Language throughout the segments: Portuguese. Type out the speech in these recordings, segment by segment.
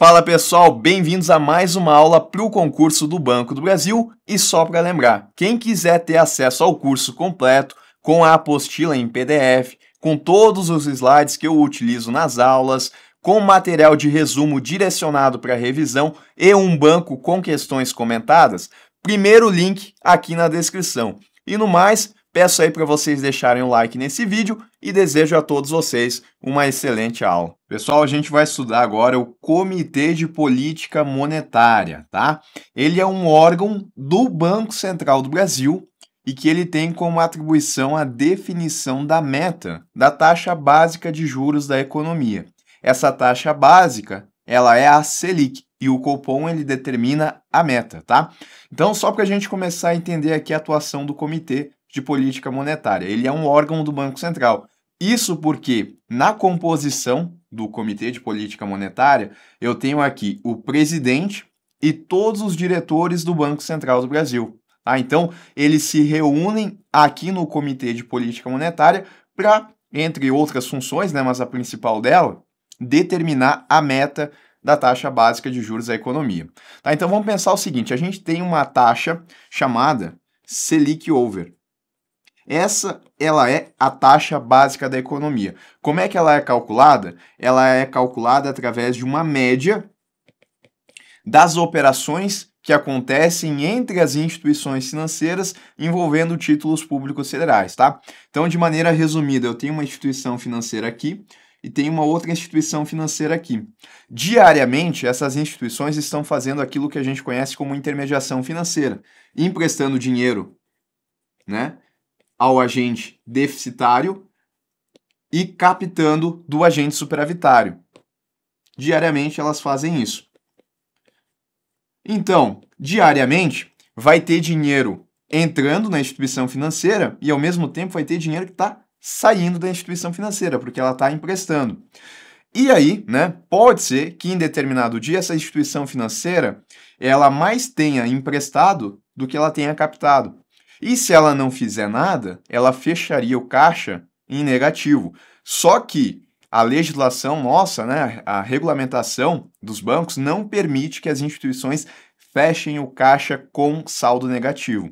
Fala pessoal, bem-vindos a mais uma aula para o concurso do Banco do Brasil. E só para lembrar, quem quiser ter acesso ao curso completo, com a apostila em PDF, com todos os slides que eu utilizo nas aulas, com material de resumo direcionado para revisão e um banco com questões comentadas, primeiro link aqui na descrição. E no mais, Peço aí para vocês deixarem o like nesse vídeo e desejo a todos vocês uma excelente aula. Pessoal, a gente vai estudar agora o Comitê de Política Monetária, tá? Ele é um órgão do Banco Central do Brasil e que ele tem como atribuição a definição da meta da taxa básica de juros da economia. Essa taxa básica, ela é a Selic e o Copom ele determina a meta, tá? Então, só para a gente começar a entender aqui a atuação do comitê, de política monetária. Ele é um órgão do Banco Central. Isso porque na composição do Comitê de Política Monetária, eu tenho aqui o presidente e todos os diretores do Banco Central do Brasil. Tá? Então, eles se reúnem aqui no Comitê de Política Monetária para, entre outras funções, né, mas a principal dela, determinar a meta da taxa básica de juros da economia. Tá? Então, vamos pensar o seguinte: a gente tem uma taxa chamada Selic Over. Essa ela é a taxa básica da economia. Como é que ela é calculada? Ela é calculada através de uma média das operações que acontecem entre as instituições financeiras envolvendo títulos públicos federais, tá? Então, de maneira resumida, eu tenho uma instituição financeira aqui e tem uma outra instituição financeira aqui. Diariamente, essas instituições estão fazendo aquilo que a gente conhece como intermediação financeira, emprestando dinheiro, né? ao agente deficitário e captando do agente superavitário. Diariamente elas fazem isso. Então, diariamente vai ter dinheiro entrando na instituição financeira e ao mesmo tempo vai ter dinheiro que está saindo da instituição financeira, porque ela está emprestando. E aí, né, pode ser que em determinado dia essa instituição financeira ela mais tenha emprestado do que ela tenha captado. E se ela não fizer nada, ela fecharia o caixa em negativo. Só que a legislação nossa, né, a regulamentação dos bancos não permite que as instituições fechem o caixa com saldo negativo.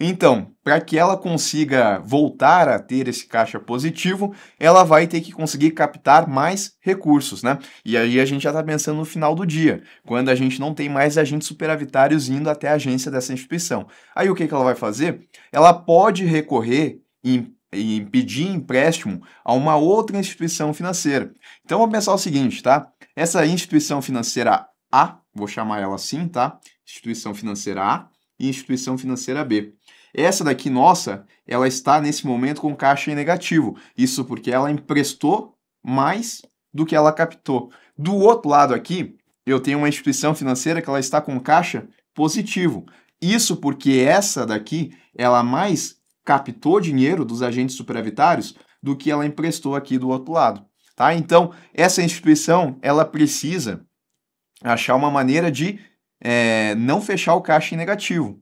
Então, para que ela consiga voltar a ter esse caixa positivo, ela vai ter que conseguir captar mais recursos, né? E aí a gente já está pensando no final do dia, quando a gente não tem mais agentes superavitários indo até a agência dessa instituição. Aí o que, que ela vai fazer? Ela pode recorrer em e pedir empréstimo a uma outra instituição financeira. Então vamos pensar o seguinte, tá? Essa instituição financeira A, vou chamar ela assim, tá? instituição financeira A e instituição financeira B. Essa daqui, nossa, ela está nesse momento com caixa em negativo. Isso porque ela emprestou mais do que ela captou. Do outro lado aqui, eu tenho uma instituição financeira que ela está com caixa positivo. Isso porque essa daqui, ela mais captou dinheiro dos agentes superavitários do que ela emprestou aqui do outro lado, tá? Então, essa instituição, ela precisa achar uma maneira de é, não fechar o caixa em negativo.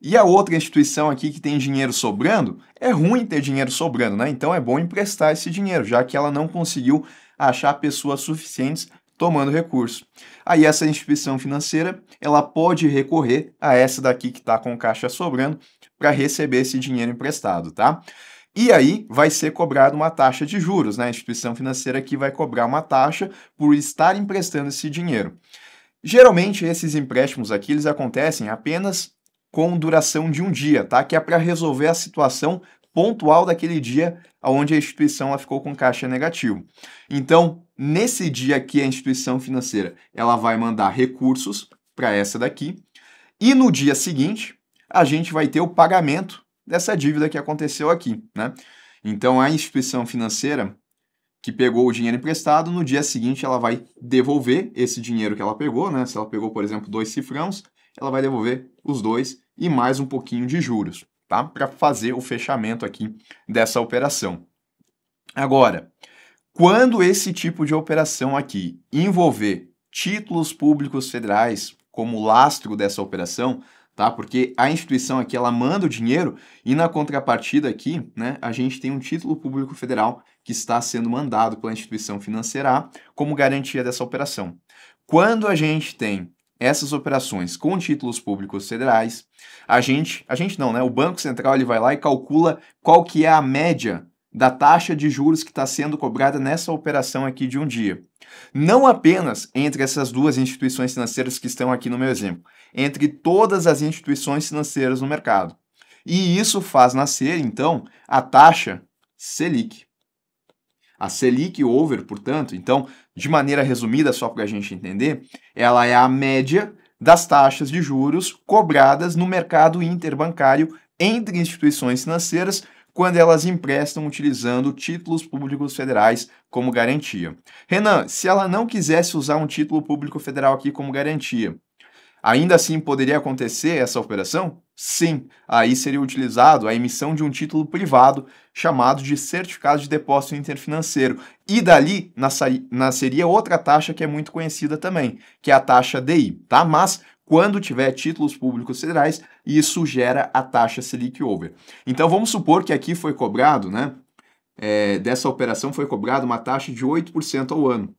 E a outra instituição aqui que tem dinheiro sobrando, é ruim ter dinheiro sobrando, né? Então é bom emprestar esse dinheiro, já que ela não conseguiu achar pessoas suficientes tomando recurso. Aí essa instituição financeira, ela pode recorrer a essa daqui que está com caixa sobrando para receber esse dinheiro emprestado, tá? E aí vai ser cobrada uma taxa de juros, né? A instituição financeira aqui vai cobrar uma taxa por estar emprestando esse dinheiro. Geralmente esses empréstimos aqui eles acontecem apenas com duração de um dia, tá? Que é para resolver a situação pontual daquele dia onde a instituição ela ficou com caixa negativo. Então, nesse dia aqui a instituição financeira, ela vai mandar recursos para essa daqui e no dia seguinte a gente vai ter o pagamento dessa dívida que aconteceu aqui, né? Então, a instituição financeira, que pegou o dinheiro emprestado, no dia seguinte ela vai devolver esse dinheiro que ela pegou, né? Se ela pegou, por exemplo, dois cifrãos, ela vai devolver os dois e mais um pouquinho de juros, tá? Para fazer o fechamento aqui dessa operação. Agora, quando esse tipo de operação aqui envolver títulos públicos federais como lastro dessa operação, tá? Porque a instituição aqui ela manda o dinheiro e na contrapartida aqui, né, a gente tem um título público federal que está sendo mandado pela instituição financeira como garantia dessa operação. Quando a gente tem essas operações com títulos públicos federais, a gente, a gente não, né? O Banco Central ele vai lá e calcula qual que é a média da taxa de juros que está sendo cobrada nessa operação aqui de um dia. Não apenas entre essas duas instituições financeiras que estão aqui no meu exemplo, entre todas as instituições financeiras no mercado. E isso faz nascer, então, a taxa Selic. A Selic over, portanto, então, de maneira resumida, só para a gente entender, ela é a média das taxas de juros cobradas no mercado interbancário entre instituições financeiras quando elas emprestam utilizando títulos públicos federais como garantia. Renan, se ela não quisesse usar um título público federal aqui como garantia, ainda assim poderia acontecer essa operação? Sim, aí seria utilizado a emissão de um título privado chamado de certificado de depósito interfinanceiro. E dali nasceria outra taxa que é muito conhecida também, que é a taxa DI, tá? Mas quando tiver títulos públicos federais, isso gera a taxa Selic over. Então vamos supor que aqui foi cobrado, né? É, dessa operação foi cobrada uma taxa de 8% ao ano.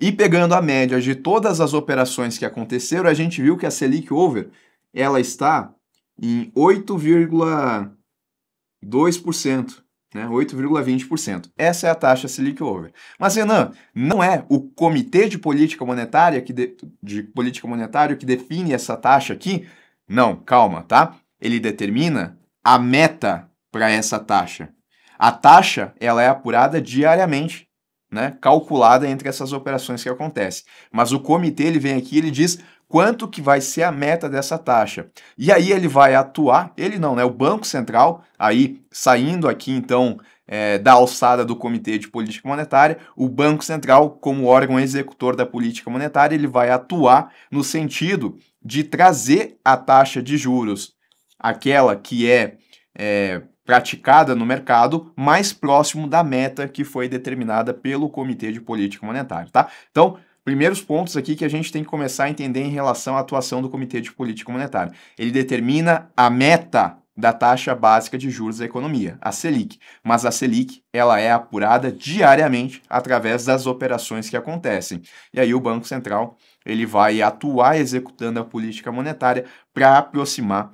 E pegando a média de todas as operações que aconteceram, a gente viu que a Selic over ela está em 8,2% né? 8,20%. Essa é a taxa Selic Over. Mas, Renan, não é o Comitê de Política Monetária que de, de política monetária que define essa taxa aqui? Não, calma, tá? Ele determina a meta para essa taxa. A taxa ela é apurada diariamente, né? calculada entre essas operações que acontecem. Mas o comitê ele vem aqui ele diz quanto que vai ser a meta dessa taxa. E aí ele vai atuar, ele não, né? O Banco Central, aí saindo aqui então é, da alçada do Comitê de Política Monetária, o Banco Central, como órgão executor da política monetária, ele vai atuar no sentido de trazer a taxa de juros, aquela que é, é praticada no mercado mais próximo da meta que foi determinada pelo Comitê de Política Monetária, tá? Então, primeiros pontos aqui que a gente tem que começar a entender em relação à atuação do Comitê de Política Monetária. Ele determina a meta da taxa básica de juros da economia, a Selic. Mas a Selic, ela é apurada diariamente através das operações que acontecem. E aí o Banco Central, ele vai atuar executando a política monetária para aproximar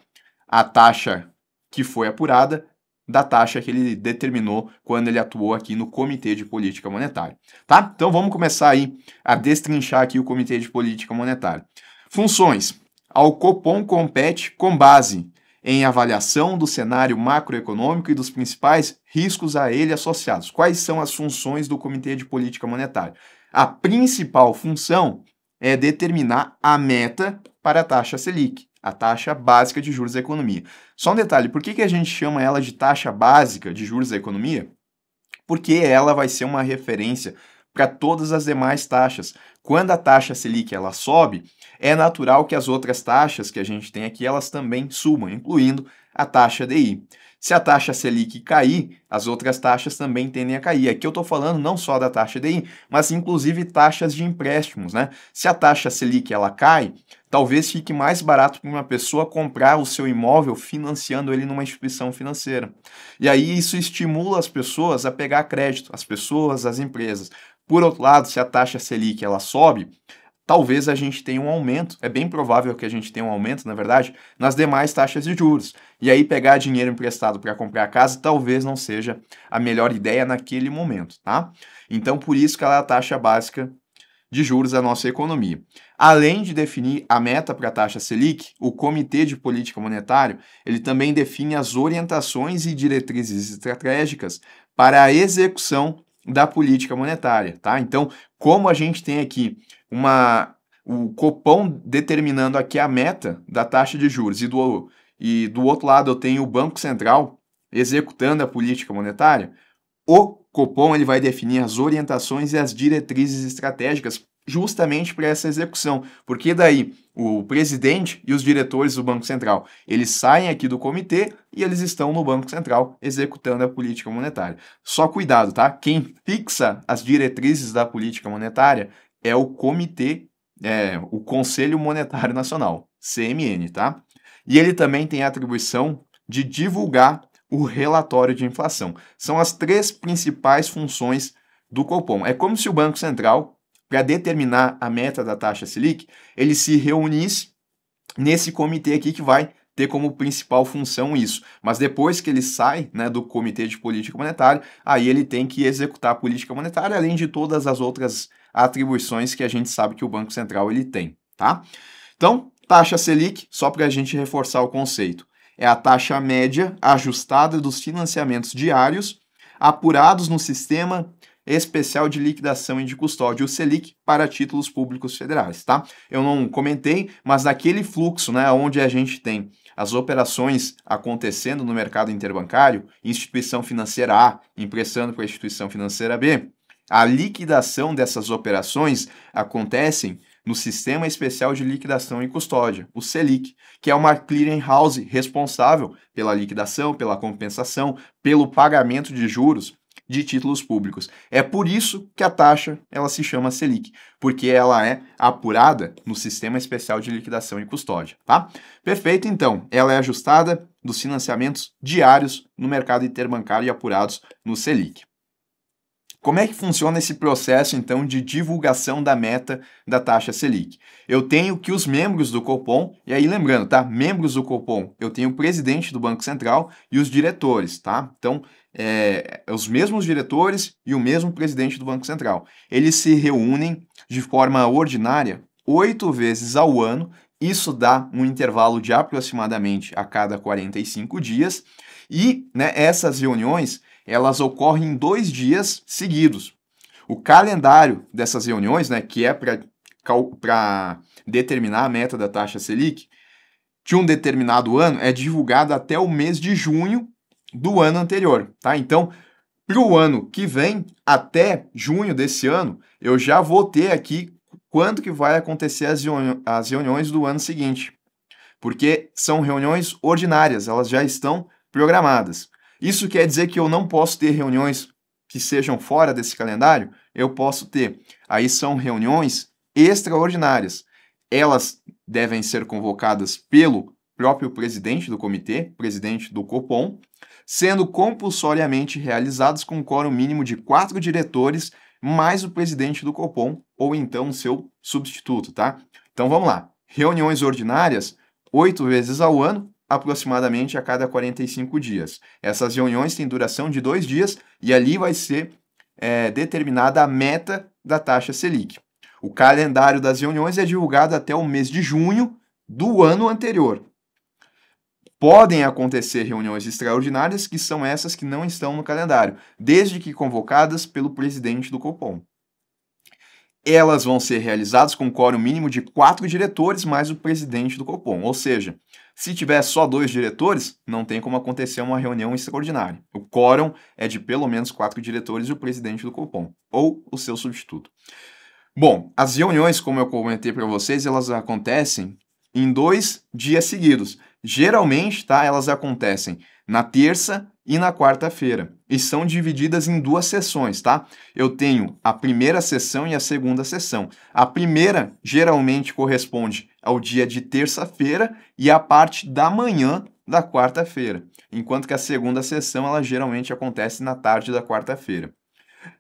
a taxa que foi apurada da taxa que ele determinou quando ele atuou aqui no Comitê de Política Monetária, tá? Então vamos começar aí a destrinchar aqui o Comitê de Política Monetária. Funções. Ao Copom compete com base em avaliação do cenário macroeconômico e dos principais riscos a ele associados. Quais são as funções do Comitê de Política Monetária? A principal função é determinar a meta para a taxa Selic a taxa básica de juros da economia. Só um detalhe, por que, que a gente chama ela de taxa básica de juros da economia? Porque ela vai ser uma referência para todas as demais taxas. Quando a taxa Selic ela sobe, é natural que as outras taxas que a gente tem aqui elas também subam, incluindo a taxa DI. Se a taxa Selic cair, as outras taxas também tendem a cair. Aqui eu estou falando não só da taxa DI, mas inclusive taxas de empréstimos. Né? Se a taxa Selic ela cai, talvez fique mais barato para uma pessoa comprar o seu imóvel financiando ele numa instituição financeira. E aí isso estimula as pessoas a pegar crédito, as pessoas, as empresas. Por outro lado, se a taxa Selic ela sobe, talvez a gente tenha um aumento, é bem provável que a gente tenha um aumento, na verdade, nas demais taxas de juros. E aí pegar dinheiro emprestado para comprar a casa talvez não seja a melhor ideia naquele momento, tá? Então por isso que ela é a taxa básica de juros à nossa economia. Além de definir a meta para a taxa Selic, o Comitê de Política Monetária, ele também define as orientações e diretrizes estratégicas para a execução da política monetária, tá? Então, como a gente tem aqui uma o Copom determinando aqui a meta da taxa de juros e do e do outro lado eu tenho o Banco Central executando a política monetária, o Copom ele vai definir as orientações e as diretrizes estratégicas justamente para essa execução, porque daí o presidente e os diretores do Banco Central, eles saem aqui do comitê e eles estão no Banco Central executando a política monetária. Só cuidado, tá? Quem fixa as diretrizes da política monetária é o comitê, é, o Conselho Monetário Nacional, CMN, tá? E ele também tem a atribuição de divulgar o relatório de inflação. São as três principais funções do Copom. É como se o Banco Central, para determinar a meta da taxa Selic, ele se reunisse nesse comitê aqui que vai ter como principal função isso. Mas depois que ele sai né, do Comitê de Política Monetária, aí ele tem que executar a política monetária, além de todas as outras atribuições que a gente sabe que o Banco Central ele tem, tá? Então, taxa Selic, só para a gente reforçar o conceito. É a taxa média ajustada dos financiamentos diários apurados no sistema especial de liquidação e de custódia, o Selic, para títulos públicos federais, tá? Eu não comentei, mas naquele fluxo, né, onde a gente tem as operações acontecendo no mercado interbancário, instituição financeira A emprestando para a instituição financeira B, a liquidação dessas operações acontecem no Sistema Especial de Liquidação e Custódia, o SELIC, que é uma clearing house responsável pela liquidação, pela compensação, pelo pagamento de juros de títulos públicos. É por isso que a taxa ela se chama Selic, porque ela é apurada no Sistema Especial de Liquidação e Custódia, tá? Perfeito, então. Ela é ajustada dos financiamentos diários no mercado interbancário e apurados no Selic. Como é que funciona esse processo então de divulgação da meta da taxa Selic? Eu tenho que os membros do Copom, e aí lembrando, tá? Membros do Copom, eu tenho o presidente do Banco Central e os diretores, tá? Então, é, os mesmos diretores e o mesmo presidente do Banco Central. Eles se reúnem de forma ordinária oito vezes ao ano, isso dá um intervalo de aproximadamente a cada 45 dias, e né, essas reuniões elas ocorrem em dois dias seguidos. O calendário dessas reuniões, né, que é para determinar a meta da taxa Selic, de um determinado ano, é divulgado até o mês de junho do ano anterior. Tá? Então, para o ano que vem, até junho desse ano, eu já vou ter aqui quando que vai acontecer as, reuni as reuniões do ano seguinte. Porque são reuniões ordinárias, elas já estão programadas. Isso quer dizer que eu não posso ter reuniões que sejam fora desse calendário? Eu posso ter. Aí são reuniões extraordinárias. Elas devem ser convocadas pelo próprio presidente do comitê, presidente do COPOM, sendo compulsoriamente realizadas com um quórum mínimo de quatro diretores mais o presidente do COPOM ou então seu substituto, tá? Então vamos lá. Reuniões ordinárias, oito vezes ao ano, aproximadamente a cada 45 dias. Essas reuniões têm duração de dois dias e ali vai ser é, determinada a meta da taxa Selic. O calendário das reuniões é divulgado até o mês de junho do ano anterior. Podem acontecer reuniões extraordinárias, que são essas que não estão no calendário, desde que convocadas pelo presidente do Copom. Elas vão ser realizadas com um quórum mínimo de quatro diretores mais o presidente do Copom, ou seja, se tiver só dois diretores, não tem como acontecer uma reunião extraordinária. O quórum é de pelo menos quatro diretores e o presidente do cupom ou o seu substituto. Bom, as reuniões, como eu comentei para vocês, elas acontecem em dois dias seguidos. Geralmente, tá, elas acontecem na terça e na quarta-feira e são divididas em duas sessões, tá? Eu tenho a primeira sessão e a segunda sessão. A primeira geralmente corresponde ao dia de terça-feira e a parte da manhã da quarta-feira, enquanto que a segunda sessão ela geralmente acontece na tarde da quarta-feira.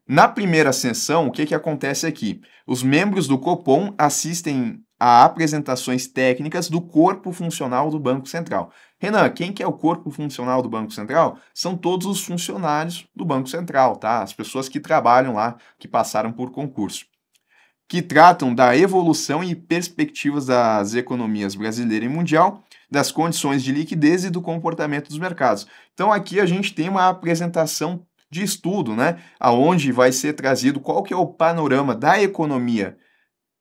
Na primeira sessão, o que, que acontece aqui? Os membros do Copom assistem a apresentações técnicas do corpo funcional do Banco Central. Renan, quem que é o corpo funcional do Banco Central? São todos os funcionários do Banco Central, tá? As pessoas que trabalham lá, que passaram por concurso. Que tratam da evolução e perspectivas das economias brasileira e mundial, das condições de liquidez e do comportamento dos mercados. Então aqui a gente tem uma apresentação de estudo, né? Aonde vai ser trazido qual que é o panorama da economia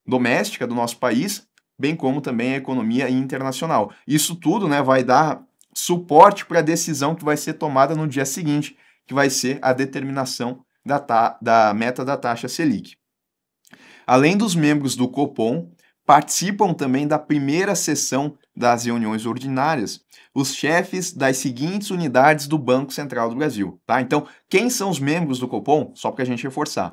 doméstica do nosso país, bem como também a economia internacional. Isso tudo né, vai dar suporte para a decisão que vai ser tomada no dia seguinte, que vai ser a determinação da, da meta da taxa Selic. Além dos membros do Copom, participam também da primeira sessão das reuniões ordinárias os chefes das seguintes unidades do Banco Central do Brasil. Tá? Então, quem são os membros do Copom? Só para a gente reforçar: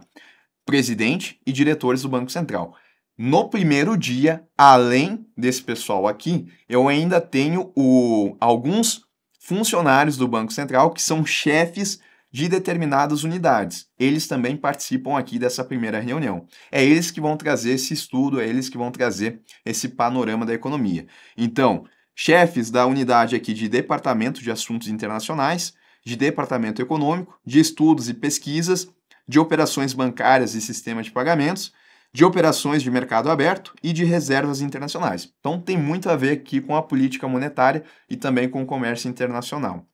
presidente e diretores do Banco Central. No primeiro dia, além desse pessoal aqui, eu ainda tenho o, alguns funcionários do Banco Central que são chefes de determinadas unidades. Eles também participam aqui dessa primeira reunião. É eles que vão trazer esse estudo, é eles que vão trazer esse panorama da economia. Então, chefes da unidade aqui de Departamento de Assuntos Internacionais, de Departamento Econômico, de Estudos e Pesquisas, de Operações Bancárias e Sistema de Pagamentos de operações de mercado aberto e de reservas internacionais. Então tem muito a ver aqui com a política monetária e também com o comércio internacional.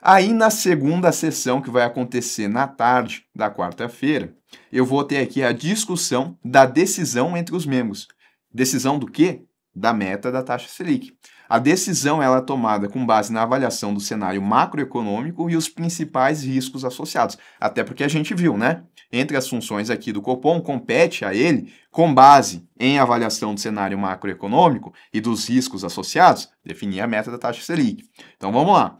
Aí na segunda sessão que vai acontecer na tarde da quarta-feira, eu vou ter aqui a discussão da decisão entre os membros. Decisão do quê? Da meta da taxa Selic. A decisão ela é tomada com base na avaliação do cenário macroeconômico e os principais riscos associados. Até porque a gente viu, né? Entre as funções aqui do Copom, compete a ele, com base em avaliação do cenário macroeconômico e dos riscos associados, definir a meta da taxa Selic. Então vamos lá.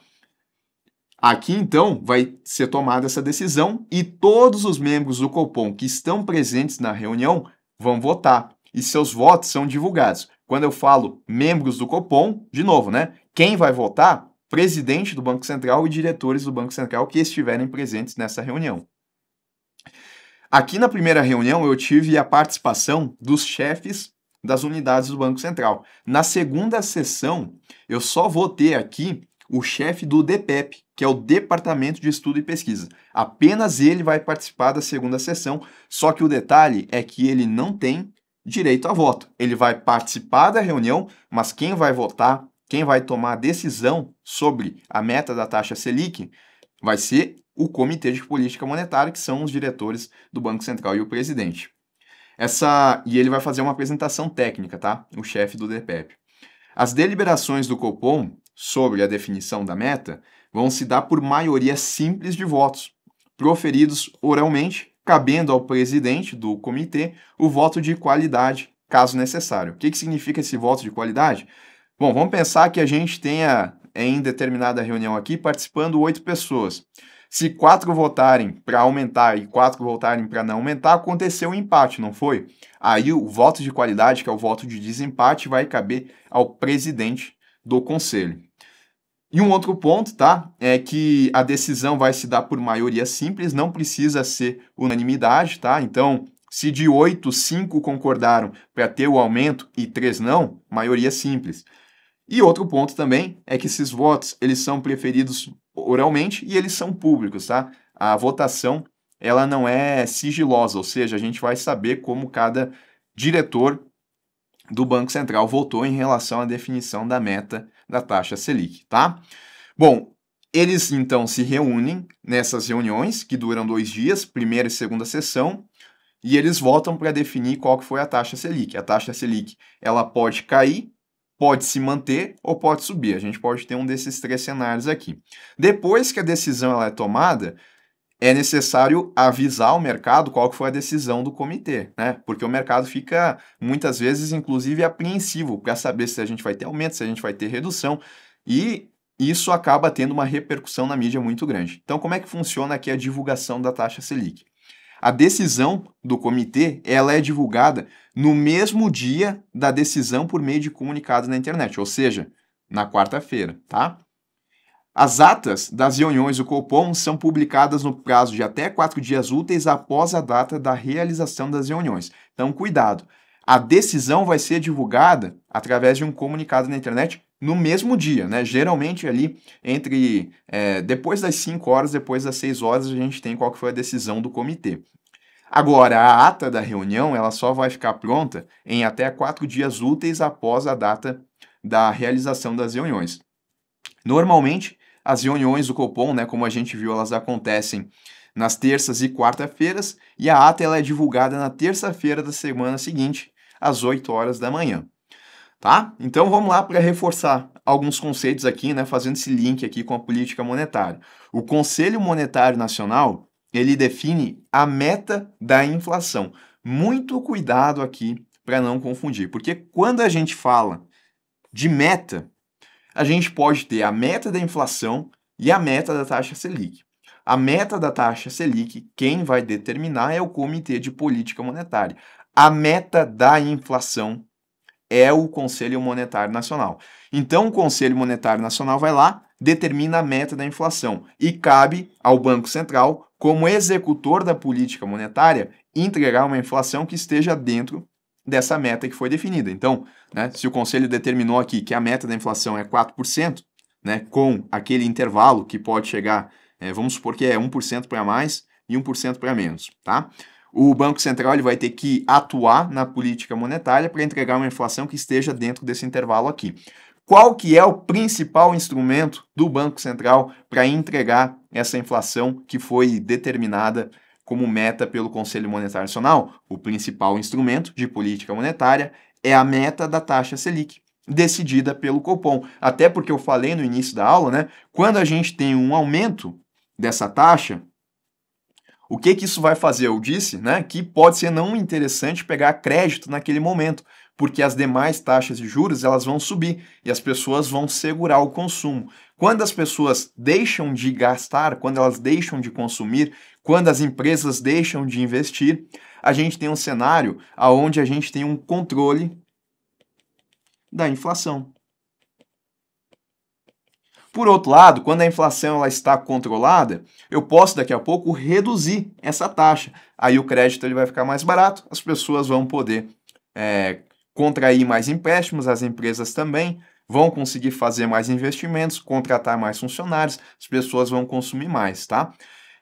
Aqui, então, vai ser tomada essa decisão e todos os membros do Copom que estão presentes na reunião vão votar e seus votos são divulgados. Quando eu falo membros do Copom, de novo, né? Quem vai votar? Presidente do Banco Central e diretores do Banco Central que estiverem presentes nessa reunião. Aqui na primeira reunião eu tive a participação dos chefes das unidades do Banco Central. Na segunda sessão, eu só vou ter aqui o chefe do DPEP, que é o Departamento de Estudo e Pesquisa. Apenas ele vai participar da segunda sessão, só que o detalhe é que ele não tem direito a voto. Ele vai participar da reunião, mas quem vai votar, quem vai tomar a decisão sobre a meta da taxa Selic, vai ser o Comitê de Política Monetária, que são os diretores do Banco Central e o presidente. Essa e ele vai fazer uma apresentação técnica, tá? O chefe do DPEP. As deliberações do Copom sobre a definição da meta vão se dar por maioria simples de votos, proferidos oralmente cabendo ao presidente do comitê o voto de qualidade, caso necessário. O que, que significa esse voto de qualidade? Bom, vamos pensar que a gente tenha, em determinada reunião aqui, participando oito pessoas. Se quatro votarem para aumentar e quatro votarem para não aumentar, aconteceu um empate, não foi? Aí o voto de qualidade, que é o voto de desempate, vai caber ao presidente do conselho. E um outro ponto, tá? É que a decisão vai se dar por maioria simples, não precisa ser unanimidade, tá? Então, se de 8, 5 concordaram para ter o aumento e 3 não, maioria simples. E outro ponto também é que esses votos, eles são preferidos oralmente e eles são públicos, tá? A votação, ela não é sigilosa, ou seja, a gente vai saber como cada diretor do Banco Central voltou em relação à definição da meta da taxa Selic, tá? Bom, eles então se reúnem nessas reuniões que duram dois dias, primeira e segunda sessão, e eles votam para definir qual que foi a taxa Selic. A taxa Selic ela pode cair, pode se manter ou pode subir. A gente pode ter um desses três cenários aqui. Depois que a decisão ela é tomada, é necessário avisar o mercado qual que foi a decisão do comitê, né? Porque o mercado fica muitas vezes, inclusive, apreensivo para saber se a gente vai ter aumento, se a gente vai ter redução. E isso acaba tendo uma repercussão na mídia muito grande. Então, como é que funciona aqui a divulgação da taxa Selic? A decisão do comitê, ela é divulgada no mesmo dia da decisão por meio de comunicados na internet, ou seja, na quarta-feira, tá? As atas das reuniões do Copom são publicadas no prazo de até quatro dias úteis após a data da realização das reuniões. Então, cuidado. A decisão vai ser divulgada através de um comunicado na internet no mesmo dia, né? Geralmente ali entre é, depois das 5 horas, depois das 6 horas, a gente tem qual que foi a decisão do comitê. Agora, a ata da reunião ela só vai ficar pronta em até quatro dias úteis após a data da realização das reuniões. Normalmente, as reuniões do Copom, né, como a gente viu, elas acontecem nas terças e quarta-feiras e a ata ela é divulgada na terça-feira da semana seguinte, às 8 horas da manhã. Tá? Então vamos lá para reforçar alguns conceitos aqui, né, fazendo esse link aqui com a política monetária. O Conselho Monetário Nacional, ele define a meta da inflação. Muito cuidado aqui para não confundir, porque quando a gente fala de meta, a gente pode ter a meta da inflação e a meta da taxa Selic. A meta da taxa Selic, quem vai determinar é o Comitê de Política Monetária. A meta da inflação é o Conselho Monetário Nacional. Então, o Conselho Monetário Nacional vai lá, determina a meta da inflação e cabe ao Banco Central, como executor da política monetária, entregar uma inflação que esteja dentro dessa meta que foi definida. Então, né, se o conselho determinou aqui que a meta da inflação é 4%, né, com aquele intervalo que pode chegar, é, vamos supor que é 1% para mais e 1% para menos, tá? O Banco Central ele vai ter que atuar na política monetária para entregar uma inflação que esteja dentro desse intervalo aqui. Qual que é o principal instrumento do Banco Central para entregar essa inflação que foi determinada como meta pelo Conselho Monetário Nacional, o principal instrumento de política monetária é a meta da taxa Selic, decidida pelo Copom. Até porque eu falei no início da aula, né? Quando a gente tem um aumento dessa taxa, o que que isso vai fazer? Eu disse, né, que pode ser não interessante pegar crédito naquele momento, porque as demais taxas de juros elas vão subir e as pessoas vão segurar o consumo. Quando as pessoas deixam de gastar, quando elas deixam de consumir, quando as empresas deixam de investir, a gente tem um cenário onde a gente tem um controle da inflação. Por outro lado, quando a inflação ela está controlada, eu posso daqui a pouco reduzir essa taxa. Aí o crédito ele vai ficar mais barato, as pessoas vão poder é, contrair mais empréstimos, as empresas também, vão conseguir fazer mais investimentos, contratar mais funcionários, as pessoas vão consumir mais, tá?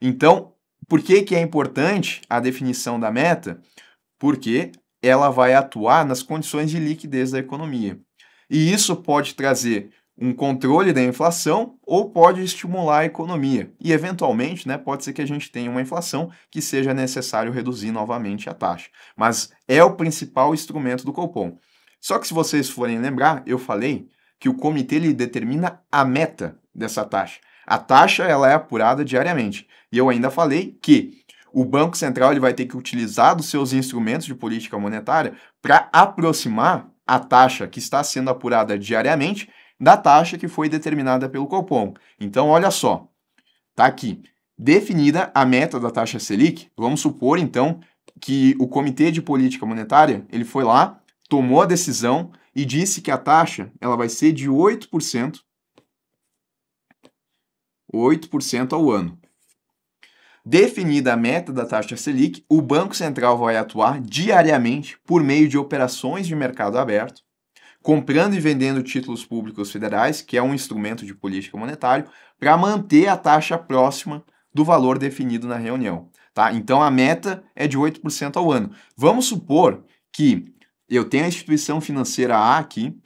Então, por que, que é importante a definição da meta? Porque ela vai atuar nas condições de liquidez da economia. E isso pode trazer um controle da inflação ou pode estimular a economia. E, eventualmente, né, pode ser que a gente tenha uma inflação que seja necessário reduzir novamente a taxa. Mas é o principal instrumento do Copom. Só que, se vocês forem lembrar, eu falei que o comitê ele determina a meta dessa taxa. A taxa ela é apurada diariamente. E eu ainda falei que o Banco Central ele vai ter que utilizar os seus instrumentos de política monetária para aproximar a taxa que está sendo apurada diariamente da taxa que foi determinada pelo Copom. Então, olha só, tá aqui. Definida a meta da taxa Selic, vamos supor então que o Comitê de Política Monetária, ele foi lá, tomou a decisão e disse que a taxa ela vai ser de 8%, 8% ao ano. Definida a meta da taxa Selic, o Banco Central vai atuar diariamente por meio de operações de mercado aberto, comprando e vendendo títulos públicos federais, que é um instrumento de política monetária, para manter a taxa próxima do valor definido na reunião. Tá? Então a meta é de 8% ao ano. Vamos supor que eu tenho a instituição financeira A aqui,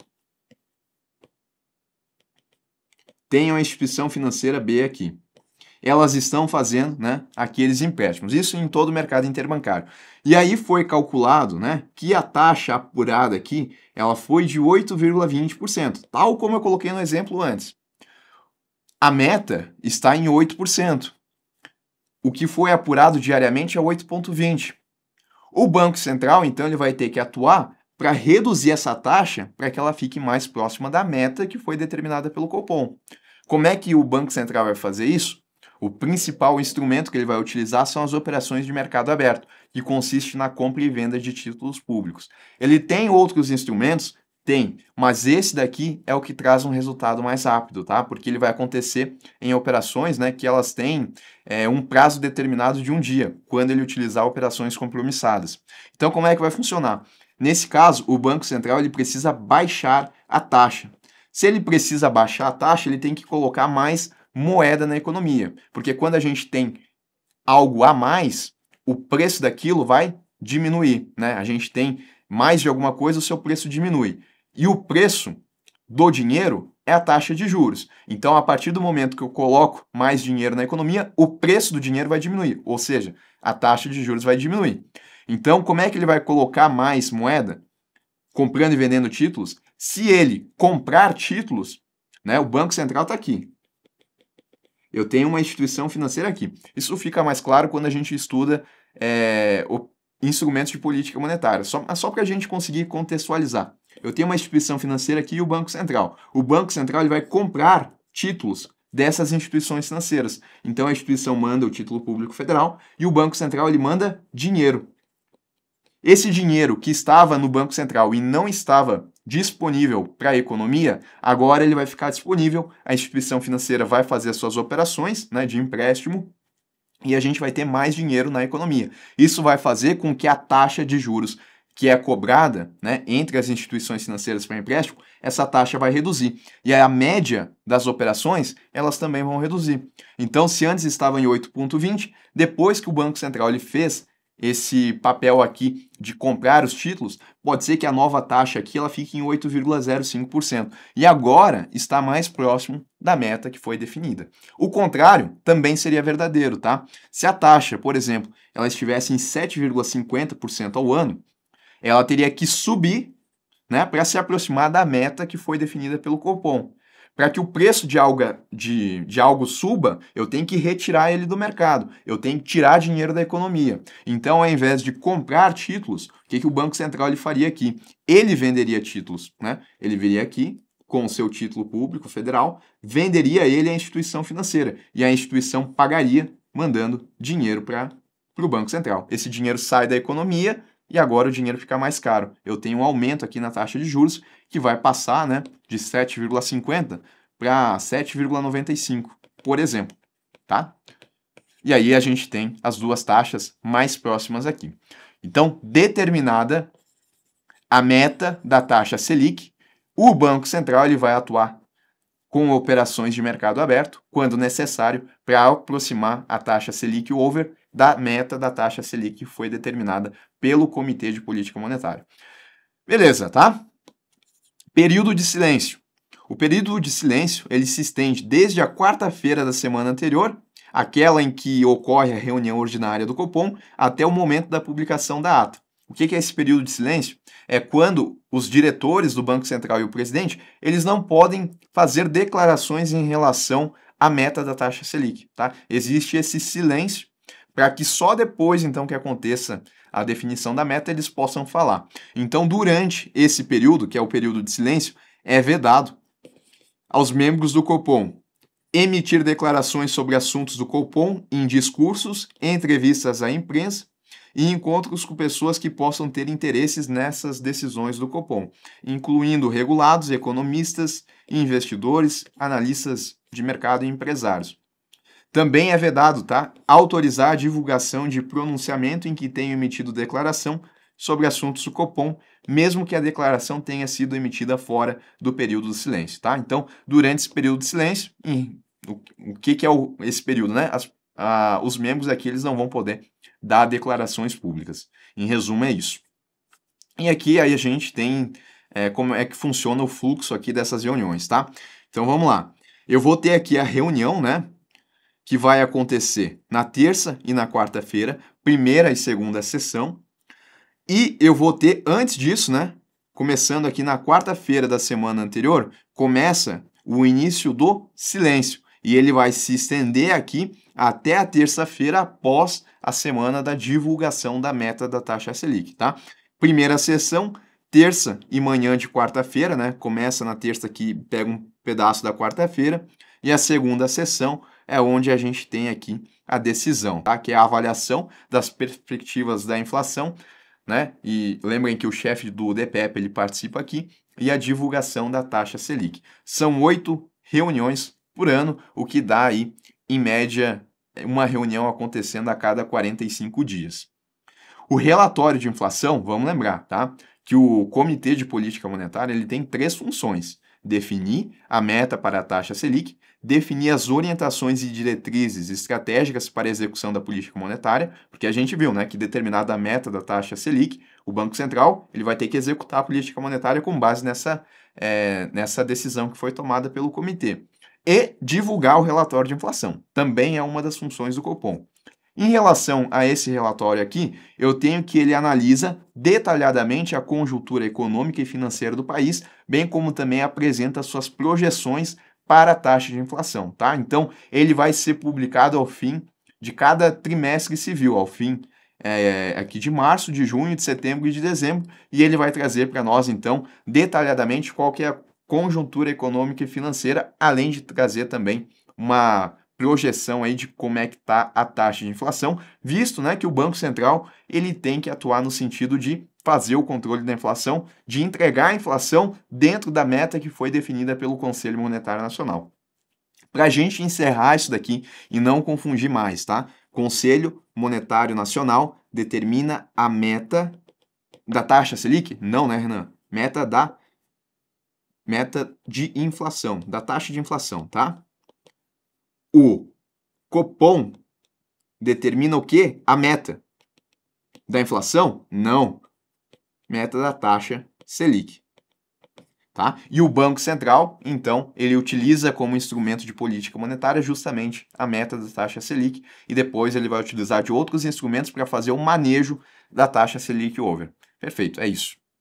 tenho a instituição financeira B aqui. Elas estão fazendo né, aqueles empréstimos, isso em todo o mercado interbancário. E aí foi calculado né, que a taxa apurada aqui ela foi de 8,20%, tal como eu coloquei no exemplo antes. A meta está em 8%. O que foi apurado diariamente é 8,20%. O Banco Central, então, ele vai ter que atuar para reduzir essa taxa para que ela fique mais próxima da meta que foi determinada pelo Copom. Como é que o Banco Central vai fazer isso? O principal instrumento que ele vai utilizar são as operações de mercado aberto, que consiste na compra e venda de títulos públicos. Ele tem outros instrumentos? Tem, mas esse daqui é o que traz um resultado mais rápido, tá? Porque ele vai acontecer em operações, né, que elas têm é, um prazo determinado de um dia, quando ele utilizar operações compromissadas. Então, como é que vai funcionar? Nesse caso, o Banco Central ele precisa baixar a taxa. Se ele precisa baixar a taxa, ele tem que colocar mais moeda na economia, porque quando a gente tem algo a mais, o preço daquilo vai diminuir, né? A gente tem mais de alguma coisa, o seu preço diminui. E o preço do dinheiro é a taxa de juros. Então, a partir do momento que eu coloco mais dinheiro na economia, o preço do dinheiro vai diminuir, ou seja, a taxa de juros vai diminuir. Então, como é que ele vai colocar mais moeda? Comprando e vendendo títulos. Se ele comprar títulos, né, o Banco Central está aqui. Eu tenho uma instituição financeira aqui. Isso fica mais claro quando a gente estuda é, eh, instrumentos de política monetária, só, é só para a gente conseguir contextualizar. Eu tenho uma instituição financeira aqui e o Banco Central. O Banco Central ele vai comprar títulos dessas instituições financeiras. Então a instituição manda o título público federal e o Banco Central ele manda dinheiro. Esse dinheiro que estava no Banco Central e não estava disponível para a economia, agora ele vai ficar disponível, a instituição financeira vai fazer as suas operações né, de empréstimo e a gente vai ter mais dinheiro na economia. Isso vai fazer com que a taxa de juros que é cobrada né, entre as instituições financeiras para empréstimo, essa taxa vai reduzir. E a média das operações, elas também vão reduzir. Então, se antes estava em 8,20, depois que o Banco Central ele fez esse papel aqui de comprar os títulos, pode ser que a nova taxa aqui ela fique em 8,05%. E agora está mais próximo da meta que foi definida. O contrário também seria verdadeiro, tá? Se a taxa, por exemplo, ela estivesse em 7,50% ao ano, ela teria que subir né, para se aproximar da meta que foi definida pelo Copom. Para que o preço de algo, de, de algo suba, eu tenho que retirar ele do mercado, eu tenho que tirar dinheiro da economia. Então, ao invés de comprar títulos, o que, que o Banco Central ele faria aqui? Ele venderia títulos, né? Ele viria aqui com o seu título público federal, venderia ele à instituição financeira e a instituição pagaria mandando dinheiro para o Banco Central. Esse dinheiro sai da economia, e agora o dinheiro fica mais caro. Eu tenho um aumento aqui na taxa de juros que vai passar né, de 7,50 para 7,95, por exemplo. Tá? E aí a gente tem as duas taxas mais próximas aqui. Então, determinada a meta da taxa Selic, o Banco Central ele vai atuar com operações de mercado aberto, quando necessário, para aproximar a taxa Selic over da meta da taxa Selic que foi determinada pelo Comitê de Política Monetária. Beleza, tá? Período de silêncio. O período de silêncio ele se estende desde a quarta-feira da semana anterior, aquela em que ocorre a reunião ordinária do Copom, até o momento da publicação da ata. O que é esse período de silêncio? É quando os diretores do Banco Central e o presidente eles não podem fazer declarações em relação à meta da taxa Selic. Tá? Existe esse silêncio para que só depois então que aconteça a definição da meta eles possam falar. Então, durante esse período, que é o período de silêncio, é vedado aos membros do Copom emitir declarações sobre assuntos do Copom em discursos, entrevistas à imprensa e encontros com pessoas que possam ter interesses nessas decisões do Copom, incluindo regulados, economistas, investidores, analistas de mercado e empresários. Também é vedado, tá? Autorizar a divulgação de pronunciamento em que tenha emitido declaração sobre assuntos do Copom, mesmo que a declaração tenha sido emitida fora do período do silêncio, tá? Então, durante esse período de silêncio, o, que, que é o, esse período, né? As, a, os membros aqui eles não vão poder dar declarações públicas. Em resumo, é isso. E aqui aí a gente tem é, como é que funciona o fluxo aqui dessas reuniões, tá? Então vamos lá. Eu vou ter aqui a reunião, né? que vai acontecer na terça e na quarta-feira, primeira e segunda sessão. E eu vou ter antes disso, né? Começando aqui na quarta-feira da semana anterior, começa o início do silêncio e ele vai se estender aqui até a terça-feira após a semana da divulgação da meta da taxa Selic, tá? Primeira sessão, terça e manhã de quarta-feira, né? Começa na terça que pega um pedaço da quarta-feira e a segunda sessão é onde a gente tem aqui a decisão, tá? que é a avaliação das perspectivas da inflação, né? e lembrem que o chefe do DPEP ele participa aqui, e a divulgação da taxa Selic. São oito reuniões por ano, o que dá aí, em média, uma reunião acontecendo a cada 45 dias. O relatório de inflação, vamos lembrar, tá? Que o Comitê de Política Monetária ele tem três funções definir a meta para a taxa Selic, definir as orientações e diretrizes estratégicas para a execução da política monetária, porque a gente viu, né, que determinada meta da taxa Selic, o Banco Central ele vai ter que executar a política monetária com base nessa, é, nessa decisão que foi tomada pelo comitê. E divulgar o relatório de inflação. Também é uma das funções do Copom. Em relação a esse relatório aqui, eu tenho que ele analisa detalhadamente a conjuntura econômica e financeira do país, bem como também apresenta suas projeções para a taxa de inflação, tá? Então, ele vai ser publicado ao fim de cada trimestre civil, ao fim é, aqui de março, de junho, de setembro e de dezembro, e ele vai trazer para nós, então, detalhadamente qual que é a conjuntura econômica e financeira, além de trazer também uma projeção aí de como é que está a taxa de inflação, visto né, que o Banco Central ele tem que atuar no sentido de fazer o controle da inflação, de entregar a inflação dentro da meta que foi definida pelo Conselho Monetário Nacional. Para a gente encerrar isso daqui e não confundir mais, tá? Conselho Monetário Nacional determina a meta da taxa Selic? Não, né, Renan? Meta da meta de inflação, da taxa de inflação, tá? o Copom determina o que A meta da inflação? Não. Meta da taxa Selic. Tá? E o Banco Central, então, ele utiliza como instrumento de política monetária justamente a meta da taxa Selic e depois ele vai utilizar de outros instrumentos para fazer o manejo da taxa Selic over. Perfeito, é isso.